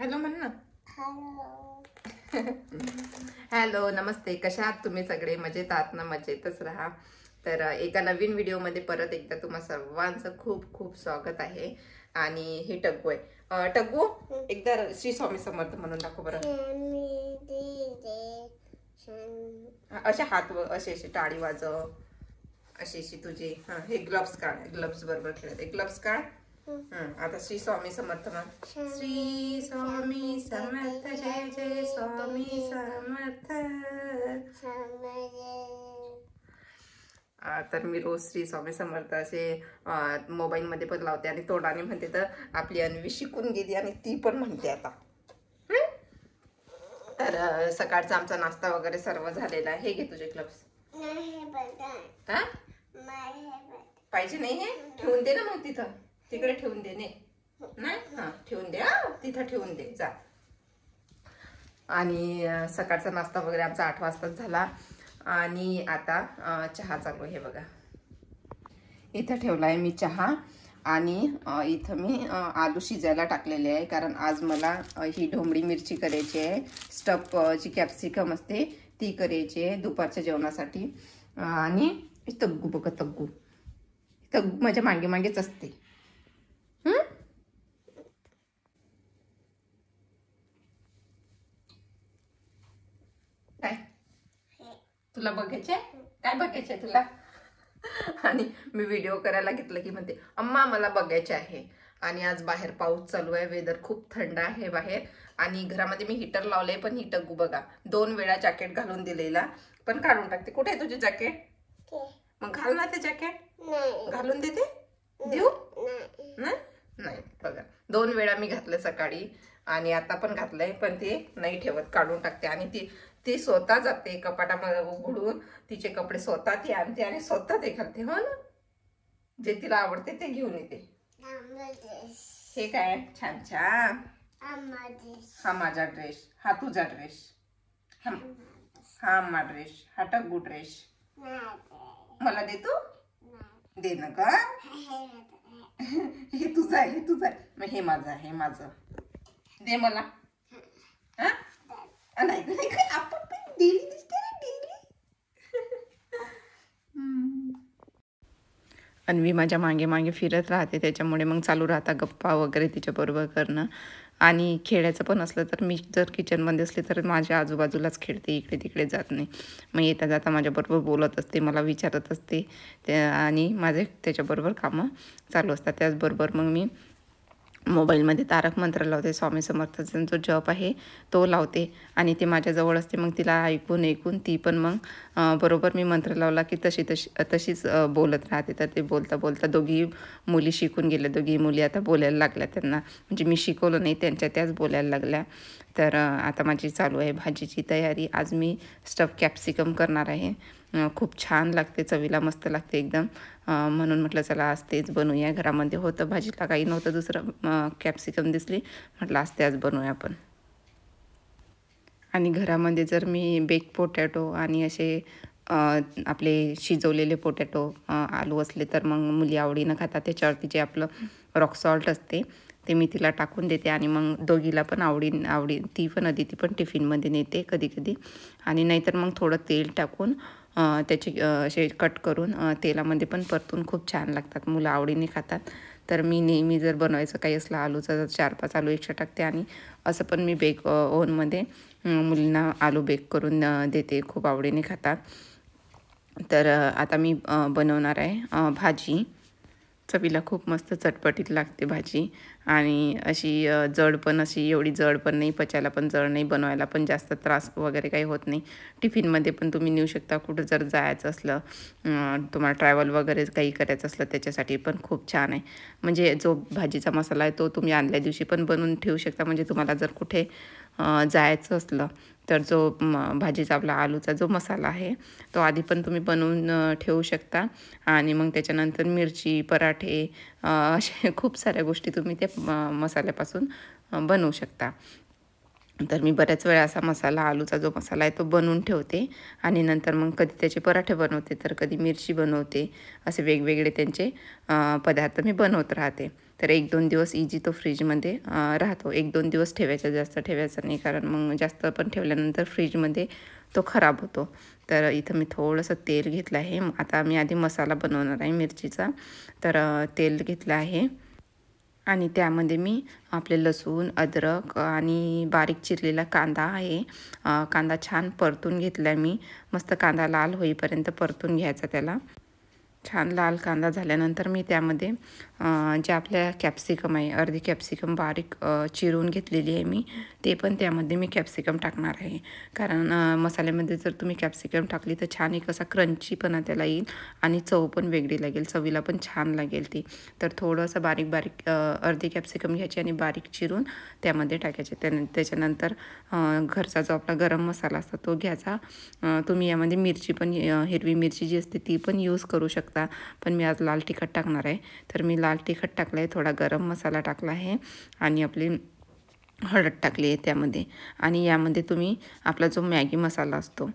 hello म्हण hello नमस्ते कशा आहात तुम्ही सगळे मजेत आहात ना मजेतच राहा तर एका नवीन व्हिडिओमध्ये परत एकदा तुम्हा सर्वांचं खूप खूप स्वागत आहे आणि हे टग्गू आहे टग्गू एकदा श्री स्वामी समर्थ म्हणून दाखव बरं असे हात असे असे टाळी वाजव अशी अशी तुझी हे ग्लव्स काढ ग्लव्स बरोबर खेळत ग्लव्स काढ आता श्री स्वामी समर्थ मग श्री स्वामी समर्थ जय जय स्वामी समर्थ तर मी रोज श्री स्वामी समर्थ असे मध्ये पण लावते आणि तोडाने म्हणते तर आपली अन्वी शिकून गेली आणि ती पण म्हणते आता तर सकाळचा आमचा नाश्ता वगैरे सर्व झालेला आहे घे तुझे ग्लव्स पाहिजे नाही हे ठेवून दे ना मग तिथं तिकडे ठेवून दे ने नाही हां ठेवून दे तिथं ठेवून दे जा आणि सकाळचा नाश्ता वगैरे आमचा आठ वाजताच झाला आणि आता चहा चालू हे बघा इथं ठेवला आहे मी चहा आणि इथं मी आलू शिजायला टाकलेले आहे कारण आज मला ही ढोमळी मिरची करायची आहे स्टप जी कॅप्सिकम असते ती करायची आहे दुपारच्या जेवणासाठी आणि तग्गू बघा तग्गू तग्गू माझ्या मागे मागेच असते काय तुला बघायचे काय बघायचे तुला आणि मी व्हिडिओ करायला घेतलं की म्हणते अम्मा मला बघायचे आहे आणि आज बाहेर पाऊस चालू आहे वेदर खूप थंड आहे बाहेर आणि घरामध्ये मी हीटर लावले पण हिटर बघा दोन वेळा जॅकेट घालून दिलेला पण काढून टाकते कुठे आहे तुझे जॅकेट मग घाल ना ते जॅकेट घालून देते देऊ नाही बघा दोन वेळा मी घातलं सकाळी आणि आता पण घातलंय पण ते नाही ठेवत काढून टाकते आणि ती ती स्वतः जाते कपाटामध्ये उघडून तिचे कपडे स्वतः ती आणते आणि स्वतः ते घालते हो ना जे तिला आवडते ते घेऊन येते हे काय छान छान हा माझा ड्रेस हा तुझा ड्रेस हा हा ड्रेस हा टग्गू ड्रेस मला देतो दे ना का हे तुझं आहे हे तुझं आहे हे माझं आहे माझं दे मला हा नाही काय आपण पण डेली दिसते ना अन्वी माझ्या मागे मागे फिरत राहते त्याच्यामुळे मग चालू राहता गप्पा वगैरे तिच्याबरोबर करणं आणि खेळायचं पण असलं तर मी जर किचनमध्ये असले तर माझ्या आजूबाजूलाच खेळते इकडे तिकडे जात नाही मग येता जाता माझ्याबरोबर बोलत असते मला विचारत असते त्या आणि माझे त्याच्याबरोबर कामं चालू असतात त्याचबरोबर मग मी मोबाईलमध्ये तारक मंत्र लावते स्वामी समर्थाचा जो जप आहे तो लावते आणि ते माझ्याजवळ असते मग तिला ऐकून ऐकून ती पण मग बरोबर मी मंत्र लावला की तशी तशी तशीच बोलत राहते तर ते बोलता बोलता दोघी मुली शिकून गेल्या दोघी मुली आता बोलायला लागल्या त्यांना म्हणजे मी शिकवलं नाही त्यांच्या त्याच बोलायला लागल्या तर आता माझी चालू आहे भाजीची तयारी आज मी स्टफ कॅप्सिकम करणार आहे खूप छान लागते चवीला मस्त लागते एकदम म्हणून म्हटलं चला आज तेच बनवूया घरामध्ये होतं भाजीला काही नव्हतं दुसरं कॅप्सिकम दिसली म्हटलं आज आज बनवूया आपण आणि घरामध्ये जर मी बेक पोटॅटो आणि असे आपले शिजवलेले पोटॅटो आलू असले तर मग मुली आवडीनं खातात त्याच्यावरती जे आपलं रॉक सॉल्ट असते ते मी तिला टाकून देते आणि मग दोघीला पण आवडी आवडी ती पण अदिती पण टिफिनमध्ये नेते कधी कधी आणि नाहीतर मग थोडं तेल टाकून त्याचे असे कट करून तेलामध्ये पण परतून खूप छान लागतात मुलं आवडीने खातात तर मी नेहमी जर बनवायचं काही असलं आलूचं चार पाच आलू एक्स्ट्रा टाकते आणि असं पण मी बेक ओव्हनमध्ये मुलींना आलू बेक करून देते खूप आवडीने खातात तर आता मी बनवणार आहे भाजी चवीला खूप मस्त चटपटीत लागते भाजी आणि अशी जड पण अशी एवढी जड पण नाही पचायला पण जड नाही बनवायला पण जास्त त्रास वगैरे काही होत नाही टिफिनमध्ये पण तुम्ही नेऊ शकता कुठं जर जायचं असलं तुम्हाला ट्रॅव्हल वगैरे काही करायचं असलं त्याच्यासाठी पण खूप छान आहे म्हणजे जो भाजीचा मसाला आहे तो तुम्ही आणल्या दिवशी पण बनवून ठेवू शकता म्हणजे तुम्हाला जर कुठे जायचं असलं तर जो भाजीचा आपला आलूचा जो मसाला आहे तो आधी पण तुम्ही बनवून ठेवू शकता आणि मग त्याच्यानंतर मिरची पराठे असे खूप साऱ्या गोष्टी तुम्ही त्या मसाल्यापासून बनवू शकता तर मी बऱ्याच वेळा असा मसाला आलूचा जो मसाला आहे तो बनवून ठेवते आणि नंतर मग कधी त्याचे पराठे बनवते तर कधी मिरची बनवते असे वेगवेगळे त्यांचे पदार्थ मी बनवत राहते तर एक दोन दिवस इजी तो फ्रीजमध्ये राहतो एक दोन दिवस ठेवायचा जास्त ठेवायचा नाही कारण मग जास्त पण ठेवल्यानंतर फ्रीजमध्ये तो खराब होतो तर इथं मी थोडंसं तेल घेतलं आहे आता मी आधी मसाला बनवणार आहे मिरचीचा तर तेल घेतलं आहे आणि त्यामध्ये मी आपले लसूण अद्रक आणि बारीक चिरलेला कांदा आहे कांदा छान परतून घेतला मी मस्त कांदा लाल होईपर्यंत परतून घ्यायचा त्याला छान लाल कांदा झाल्यानंतर मी त्यामध्ये जे आपल्या कॅप्सिकम आहे अर्धी कॅप्सिकम बारीक चिरून घेतलेली आहे मी ते पण त्यामध्ये मी कॅप्सिकम टाकणार आहे कारण मसाल्यामध्ये जर तुम्ही कॅप्सिकम टाकली तर छान एक असा क्रंचीपणा त्याला येईल आणि चव पण वेगळी लागेल चवीला पण छान लागेल ती तर थोडंसं बारीक बारीक अर्धी कॅप्सिकम घ्यायची आणि बारीक चिरून त्यामध्ये टाकायचे त्यान त्याच्यानंतर घरचा जो आपला गरम मसाला असतो तो घ्यायचा तुम्ही यामध्ये मिरची पण हिरवी मिरची जी असते ती पण यूज करू शकता शकता पण मी आज लाल तिखट टाकणार आहे तर मी लाल तिखट टाकलं आहे थोडा गरम मसाला टाकला आहे आणि आपली हळद टाकली आहे त्यामध्ये आणि यामध्ये तुम्ही आपला जो मॅगी मसाला असतो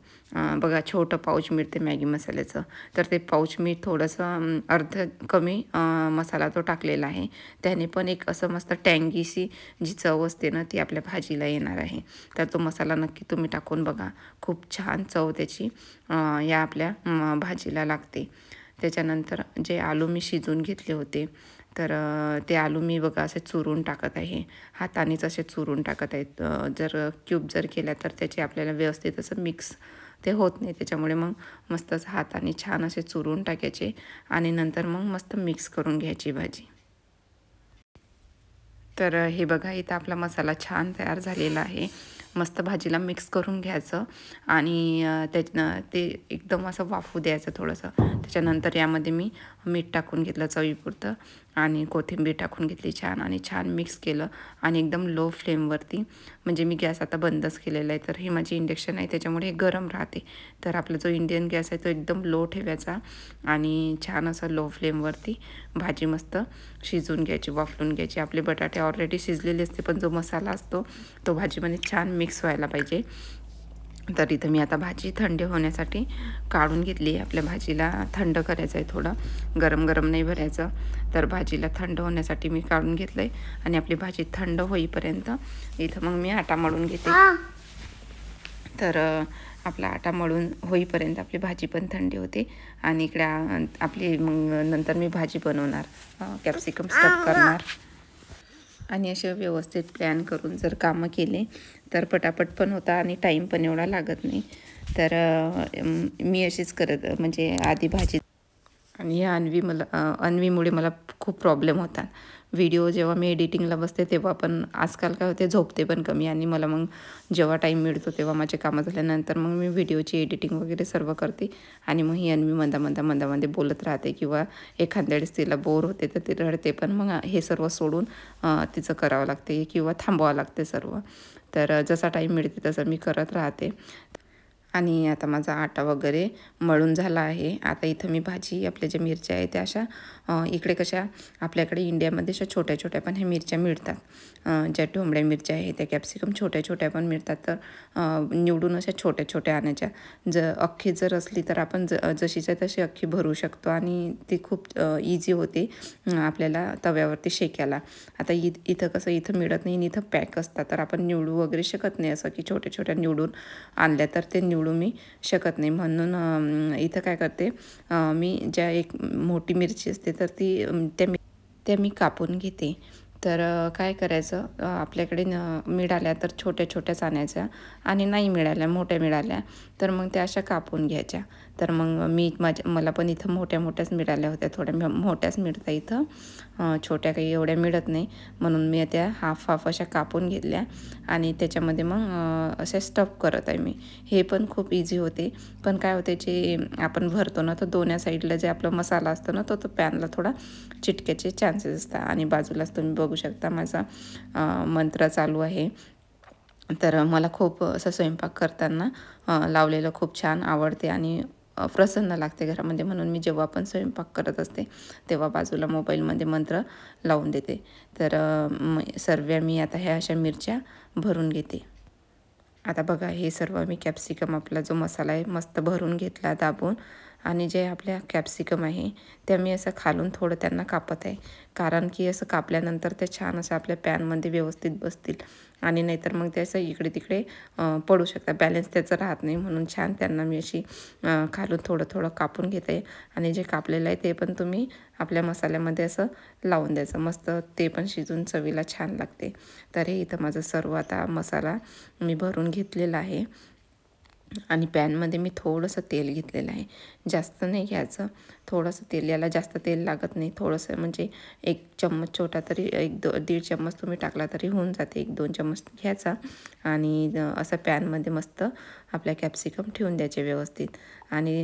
बघा छोटं पाऊच मिळते मॅगी मसाल्याचं तर ते पाऊच मी थोडंसं अर्ध कमी मसाला तो टाकलेला आहे त्याने पण एक असं मस्त टँगीशी जी चव असते ना ती आपल्या भाजीला येणार आहे तर तो मसाला नक्की तुम्ही टाकून बघा खूप छान चव त्याची या आपल्या भाजीला लागते त्याच्यानंतर जे आलू मी शिजून घेतले होते तर ते आलू मी बघा असे चुरून टाकत आहे हातानेच असे चुरून टाकत आहेत जर क्यूब जर केला तर त्याचे आपल्याला व्यवस्थित असं मिक्स ते होत नाही त्याच्यामुळे मग मस्त असं हाताने छान असे चुरून टाकायचे आणि नंतर मग मस्त मिक्स करून घ्यायची भाजी तर हे बघा इथं आपला मसाला छान तयार झालेला आहे मस्त भाजीला मिक्स करून घ्यायचं आणि त्या ते एकदम असं वाफू द्यायचं थोडंसं त्याच्यानंतर यामध्ये मी मीठ टाकून घेतलं चवीपुरतं आणि कोथिंबीर टाकून घेतली छान आणि छान मिक्स केलं आणि एकदम लो फ्लेमवरती म्हणजे मी गॅस आता बंदच केलेला आहे तर हे माझी इंडक्शन आहे त्याच्यामुळे हे गरम राहते तर आपला जो इंडियन गॅस आहे तो एकदम लो ठेवायचा आणि छान असं लो फ्लेमवरती भाजी मस्त शिजून घ्यायची वाफलून घ्यायची आपले बटाटे ऑलरेडी शिजलेले असते पण जो मसाला असतो तो भाजीमध्ये छान मिक्स व्हायला पाहिजे तर इथं मी आता भाजी थंड होण्यासाठी काढून घेतली आहे आपल्या भाजीला थंड करायचं आहे थोडं गरम गरम नाही भरायचं तर भाजीला थंड होण्यासाठी मी काढून घेतलं आहे आणि आपली भाजी थंड होईपर्यंत इथं मग मी आटा मळून घेते तर आपला आटा मळून होईपर्यंत आपली भाजी पण थंडी होते आणि इकडे आपली मग नंतर मी भाजी बनवणार कॅप्सिकम स्टफ करणार आणि असे व्यवस्थित प्लॅन करून जर कामं केले तर पटापट पण होता आणि टाईम पण एवढा लागत नाही तर मी अशीच करत म्हणजे आधी भाजी आणि ह्या अन्वी मला अन्वीमुळे मला खूप प्रॉब्लेम होता व्हिडिओ जेव्हा मी एडिटिंगला बसते तेव्हा पण आजकाल काय होते झोपते पण कमी आणि मला मग जेव्हा टाईम मिळतो तेव्हा माझे कामं झाल्यानंतर मग मी व्हिडिओची एडिटिंग वगैरे सर्व करते आणि मग ही आणि मंदा मंदा मंदामध्ये बोलत राहते किंवा एखाद्या वेळेस तिला बोर होते तर ती रडते पण मग हे सर्व सोडून तिचं करावं लागते किंवा थांबवावं लागते सर्व तर जसा टाईम मिळते तसं मी करत राहते आणि आता माझा आटा वगैरे मळून झाला आहे आता इथं मी भाजी आपल्या ज्या मिरच्या आहे त्या अशा इकडे कशा आपल्याकडे इंडियामध्ये अशा छोट्या छोट्या पण ह्या मिरच्या मिळतात ज्या टोंबड्या मिरच्या आहे त्या कॅप्सिकम छोट्या छोट्या पण मिळतात तर निवडून अशा छोट्या छोट्या आणायच्या ज अख्खी जर असली तर आपण ज जशीच्या तशी अख्खी भरू शकतो आणि ती खूप इझी होते आपल्याला तव्यावरती शेकायला आता इ इथं कसं इथं मिळत नाही इथं पॅक असतात तर आपण निवडू वगैरे शकत नाही असं की छोट्या छोट्या निवडून आणल्या तर ते निवडू मी शकत नाही म्हणून इथं काय करते मी ज्या एक मोठी मिरची असते तर ती ते मी त्या मी कापून घेते तर काय करायचं आपल्याकडे न मिळाल्या तर छोट्या छोट्याच आणायच्या आणि नाही मिळाल्या मोठ्या मिळाल्या तर मग त्या अशा कापून घ्यायच्या तर मग मी माझ्या मला पण इथं मोठ्या मोठ्याच मिळाल्या होत्या थोड्या मोठ्याच मिळतात इथं छोट्या काही एवढ्या मिळत नाही म्हणून मी त्या हाफ हाफ अशा कापून घेतल्या आणि त्याच्यामध्ये मग असे स्टफ करत आहे मी हे पण खूप इझी होते पण काय होते जे आपण भरतो ना तर दोन्या साईडला जे आपला मसाला असतो ना तो तो पॅनला थोडा चिटक्याचे चान्सेस असतात आणि बाजूलाच तुम्ही बघू शकता माझा मंत्र चालू आहे तर मला खूप असं स्वयंपाक करताना लावलेलं खूप छान आवडते आणि प्रसन्न लागते घरामध्ये म्हणजे म्हणून मी जेव्हा पण स्वयंपाक करत असते तेव्हा बाजूला मोबाईलमध्ये मंत्र लावून देते तर सर्व मी आता ह्या अशा मिरच्या भरून घेते आता बघा हे सर्व मी कॅप्सिकम आपला जो मसाला आहे मस्त भरून घेतला दाबून आणि जे आपल्या कॅप्सिकम आहे ते मी असं खालून थोडं त्यांना कापत आहे कारण की असं कापल्यानंतर ते छान असं आपल्या पॅनमध्ये व्यवस्थित बसतील आणि नाहीतर मग ते असं इकडे तिकडे पडू शकतात बॅलन्स त्याचं राहत नाही म्हणून छान त्यांना मी अशी खालून थोडं थोडं कापून घेते आणि जे कापलेलं आहे ते पण तुम्ही आपल्या मसाल्यामध्ये असं लावून द्यायचं मस्त ते पण शिजून चवीला छान लागते तर हे इथं माझं सर्व आता मसाला मी भरून घेतलेला आहे आणि पॅनमध्ये मी थोडंसं तेल घेतलेलं आहे जास्त नाही घ्यायचं थोडंसं तेल याला जास्त तेल लागत नाही थोडंसं म्हणजे एक चम्मच छोटा तरी एक दो दीड चम्मच तुम्ही टाकला तरी होऊन जाते एक दोन चम्मच घ्यायचा आणि असं पॅनमध्ये मस्त आपल्या कॅप्सिकम ठेवून द्यायचे व्यवस्थित आणि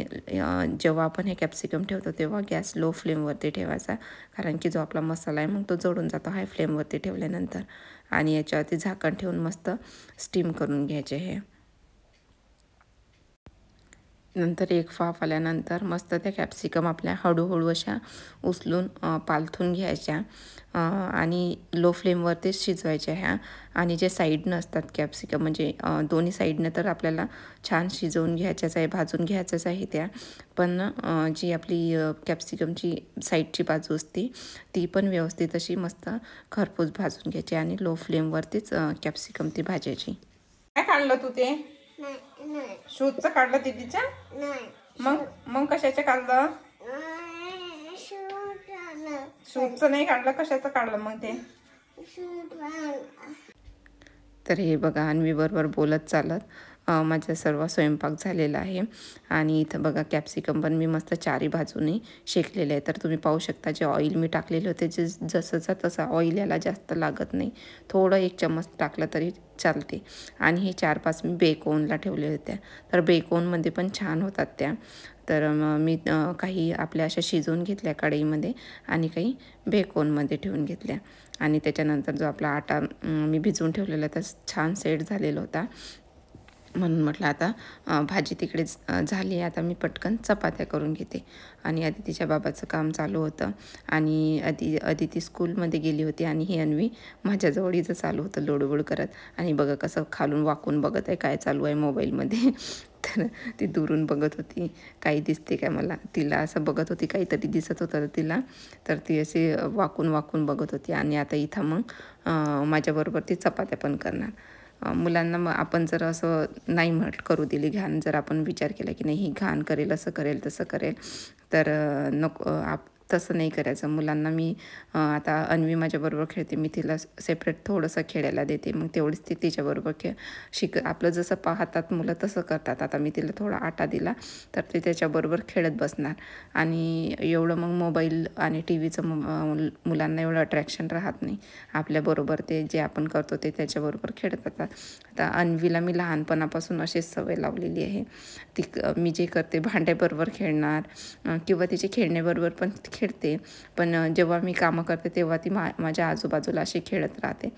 जेव्हा आपण हे कॅप्सिकम ठेवतो तेव्हा गॅस लो फ्लेमवरती ठेवायचा कारण की जो आपला मसाला आहे मग तो जोडून जातो हाय फ्लेमवरती ठेवल्यानंतर आणि याच्यावरती झाकण ठेवून मस्त स्टीम करून घ्यायचे हे नंतर एक फाफ आल्यानंतर मस्त त्या कॅप्सिकम आपल्या हळूहळू अशा उचलून पालथून घ्यायच्या आणि लो फ्लेमवरतीच शिजवायच्या ह्या आणि जे साईडनं असतात कॅप्सिकम म्हणजे दोन्ही साईडनं तर आपल्याला छान शिजवून घ्यायच्याच आहे भाजून घ्यायचंच आहे त्या पण जी आपली कॅप्सिकमची साईडची बाजू असते ती पण व्यवस्थित अशी मस्त खरपूस भाजून घ्यायची आणि लो फ्लेमवरतीच कॅप्सिकम ती भाजायची काय काढलं तू ते शूजचं काढलं दीदीच्या मग मग कशाचं काढलं शूजचं नाही काढलं कशाचं काढलं मग ते तर हे बघा अन्वी बरोबर बोलत चालत माझा सर्व स्वयंपाक झालेला आहे आणि इथं बघा कॅप्सिकम पण मी मस्त चारी बाजूने शेकलेले आहे तर तुम्ही पाहू शकता जे ऑइल मी टाकलेले होते जे जसंचा तसा ऑइल याला जास्त लागत नाही थोडं एक चम्मच टाकलं तरी चालते आणि हे चार पाच मी बेकोनला ठेवले होत्या तर बेकोनमध्ये पण छान होतात त्या तर मी काही आपल्या अशा शिजवून घेतल्या कढईमध्ये आणि काही बेकोनमध्ये ठेवून घेतल्या आणि त्याच्यानंतर जो आपला आटा मी भिजवून ठेवलेला तर छान सेट झालेला होता म्हणून म्हटलं आता भाजी तिकडे झाली आता मी पटकन चपात्या करून घेते आणि अदितीच्या बाबाचं काम चालू होतं आणि अदि अदिती स्कूलमध्ये गेली होती आणि ही अन्वी माझ्याजवळ चालू होतं लोडबोड करत आणि बघा कसं खालून वाकून बघत आहे काय चालू आहे मोबाईलमध्ये तर ती दुरून बघत होती काही दिसते काय मला तिला असं बघत होती काहीतरी दिसत होतं तिला तर ती असे वाकून वाकून बघत होती आणि आता इथं मग माझ्याबरोबर ती चपात्या पण करणार मुलांना मग आपण जर असं नाही म्हट करू दिली घाण जर आपण विचार केला की नाही ही घाण करेल असं करेल तसं करेल तर नको आप तसं नाही करायचं मुलांना मी आता अन्वी माझ्याबरोबर खेळते मी तिला सेपरेट थोडंसं खेळायला देते मग तेवढीच ती तिच्याबरोबर खेळ शिक आपलं जसं पाहतात मुलं तसं करतात आता मी तिला थोडा आटा दिला तर ते त्याच्याबरोबर खेळत बसणार आणि एवढं मग मोबाईल आणि टी व्हीचं मुलांना एवढं अट्रॅक्शन राहत नाही आपल्याबरोबर ते जे आपण करतो ते त्याच्याबरोबर खेळत आता आता अन्वीला मी लहानपणापासून अशीच सवय लावलेली आहे ती मी जे करते भांड्याबरोबर खेळणार किंवा तिचे खेळण्याबरोबर पण खेळते पण जेव्हा मी कामं करते तेव्हा ती मा माझ्या आजूबाजूला अशी खेळत राहते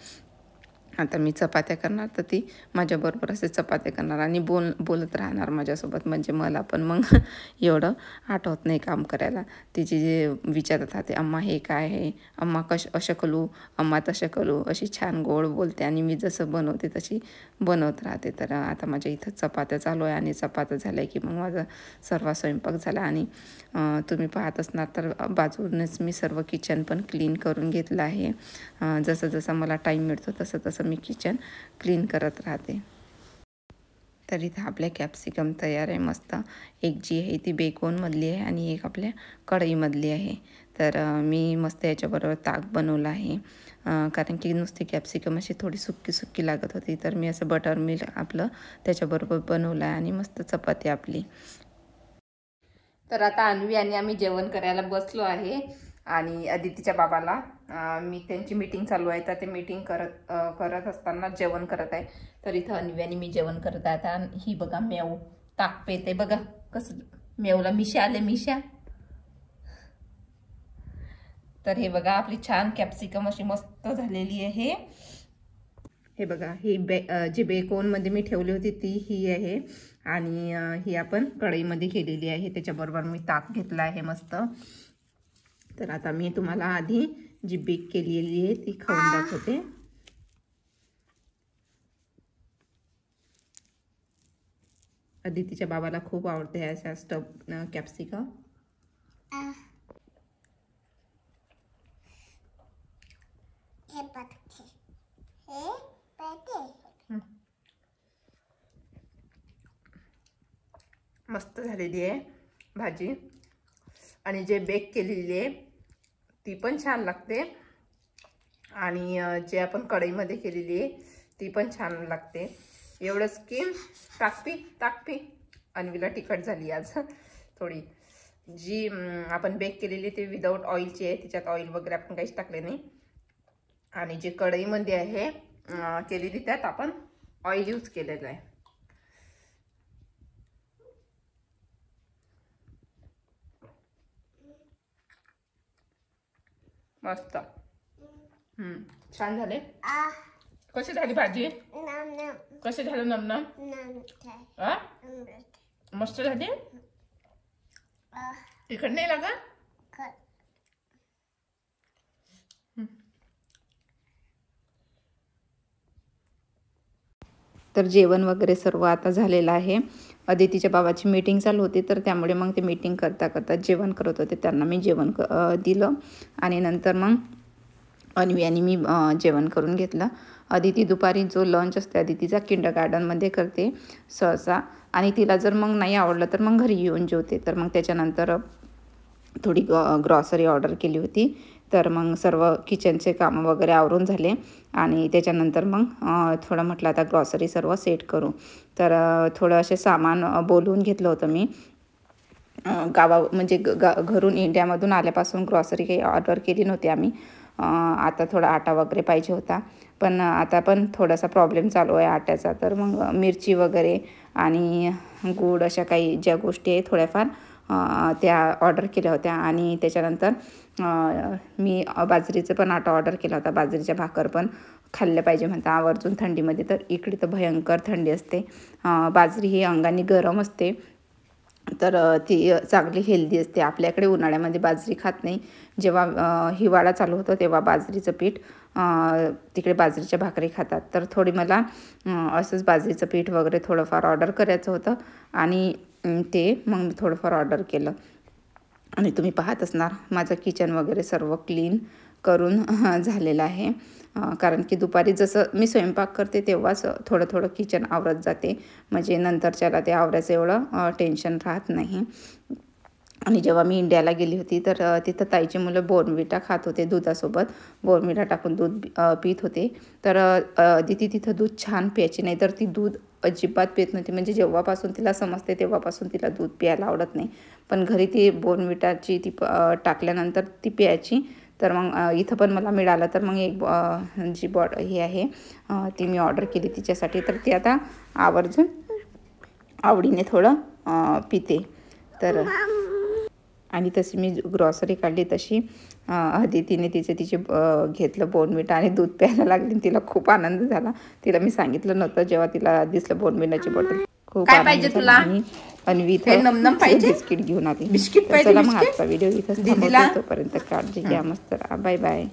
आता मी चपात्या करणार तर ती माझ्याबरोबर असे चपात्या करणार आणि बोल बोलत राहणार माझ्यासोबत म्हणजे मला पण मग एवढं आठवत नाही काम करायला तिची जे विचारत राहते अम्मा हे काय आहे अम्मा कश असं करू अम्मा तसे करू अशी छान गोड बोलते आणि मी जसं बनवते तशी बनवत राहते तर आता माझ्या इथं चपात्या चालू आहे आणि चपात्या झाल्या की मग माझा सर्व स्वयंपाक झाला आणि तुम्ही पाहत असणार तर बाजूनच मी सर्व किचन पण क्लीन करून घेतलं आहे जसं जसं मला टाईम मिळतो तसं तसं मी किचन क्लीन करत राहते तर इथं आपल्या कॅप्सिकम तयार आहे मस्त एक जी आहे ती बेकोनमधली आहे आणि एक आपल्या कढईमधली आहे तर मी मस्त याच्याबरोबर ताक बनवलं आहे कारण की नुसती कॅप्सिकम अशी थोडी सुक्की सुक्की लागत होती तर मी असं बटर मिल्क आपलं त्याच्याबरोबर बनवलं आहे आणि मस्त चपाती आपली तर आता अन्वी आणि आम्ही जेवण करायला बसलो आहे आणि अदितीच्या बाबाला मी त्यांची मीटिंग चालू आहे तर ते मीटिंग करत करत असताना जेवण करत आहे तर इथं अन्व्याने मी जेवण करत आहे आता ही बघा मेऊ ताक पेते बघा कसं मेवला मिशा आले मिशा तर हे बघा आपली छान कॅप्सिकम अशी मस्त झालेली आहे हे बघा ही बे जी बेकोनमध्ये मी ठेवली होती ती ही आहे आणि ही आपण कढईमध्ये केलेली आहे त्याच्याबरोबर मी ताक घेतला आहे मस्त तर आता मी तुम्हाला आधी जी बेक केलेली आहे ती खाऊन दाखवते अदितीच्या बाबाला खूप आवडते अशा स्टप कॅप्सिकम मस्त झालेली आहे भाजी आणि जे बेक केलेली आहे ती पण छान लागते आणि जे आपण कढईमध्ये केलेली आहे ती पण छान लागते एवढंच की टाकपी टाकपी अन्वीला तिखट झाली आज थोडी जी आपण बेक केलेली ती विदाऊट ऑइलची आहे तिच्यात ऑइल वगैरे आपण काहीच टाकले नाही आणि जे कढईमध्ये आहे केलेली त्यात आपण ऑइल यूज केलेलं आहे मस्त छान झाले कशी झाली भाजी कशी झालं नम मस्त झाली तिखट नाही लागा तर जेवण वगैरे सर्व आता झालेलं आहे अदितीच्या बाबाची मीटिंग चालू होती तर त्यामुळे मग ते मीटिंग करता करता जेवण करत होते त्यांना मी जेवण क दिलं आणि नंतर मग अन्वी मी जेवण करून घेतलं अदिती दुपारी जो लंच असते अदितीचा किंडर गार्डनमध्ये करते सहसा आणि तिला जर मग नाही आवडलं तर मग घरी येऊन जेवते तर मग त्याच्यानंतर थोडी ग्रॉसरी ऑर्डर केली होती तर मग सर्व किचनचे कामं वगैरे आवरून झाले आणि त्याच्यानंतर मग थोडं म्हटलं आता ग्रॉसरी सर्व सेट करू तर थोडं असे सामान बोलवून घेतलं होतं मी गावा म्हणजे गा घरून इंडियामधून आल्यापासून ग्रॉसरी काही ऑर्डर केली नव्हती आम्ही आता थोडा आटा वगैरे पाहिजे होता पण आता पण थोडासा प्रॉब्लेम चालू आहे आट्याचा तर मग मिरची वगैरे आणि गूळ अशा काही ज्या गोष्टी आहे थोड्याफार त्या ऑर्डर केल्या होत्या आणि त्याच्यानंतर मी बाजरीचं पण आटा ऑर्डर केला होता बाजरीच्या भाकर पण खाल्लं पाहिजे म्हणता आवर्जून थंडीमध्ये तर इकडे तर भयंकर थंडी असते बाजरी ही अंगाने गरम असते तर ती चांगली हेल्दी असते आपल्याकडे उन्हाळ्यामध्ये बाजरी खात नाही जेव्हा हिवाळा चालू होतो तेव्हा बाजरीचं पीठ तिकडे बाजरीच्या भाकरी खातात तर थोडी मला असंच बाजरीचं पीठ वगैरे थोडंफार ऑर्डर करायचं होतं आणि ते मग मी थोडंफार ऑर्डर केलं आणि तुम्ही पाहत असणार माझं किचन वगैरे सर्व क्लीन करून झालेलं आहे कारण की दुपारी जसं मी स्वयंपाक करते तेव्हाच थोडं थोडं किचन आवरत जाते म्हणजे नंतरच्याला ते आवरायचं एवढं टेन्शन राहत नाही आणि जेव्हा मी इंडियाला गेली होती तर तिथं ताईची मुलं बोर्नविटा खात होते दुधासोबत बोर्नविटा टाकून दूध पित होते तर दिदी तिथं दूध छान प्यायची नाही तर ती दूध अजिबात पित नव्हती म्हणजे जेव्हापासून तिला समजते तेव्हापासून तिला दूध प्यायला आवडत नाही पण घरी ती बोर्नविटाची ती टाकल्यानंतर ती प्यायची तर मग इथं पण मला मिळालं तर मग एक जी बॉड ही आहे ती मी ऑर्डर केली तिच्यासाठी तर ती आता आवर्जून आवडीने थोडं पिते तर आणि तशी मी ग्रॉसरी काढली तशी आधी तिने तिचे तिचे घेतलं बोनमीट आणि दूध प्यायला लागली तिला खूप आनंद झाला तिला मी सांगितलं नव्हतं जेव्हा तिला दिसलं बोनमिटाची बॉटल खूप पाहिजे तुला आणि बिस्किट घेऊन आली बिस्किट मग आजचा व्हिडिओ इथं तोपर्यंत काळजी घ्या मस्त बाय बाय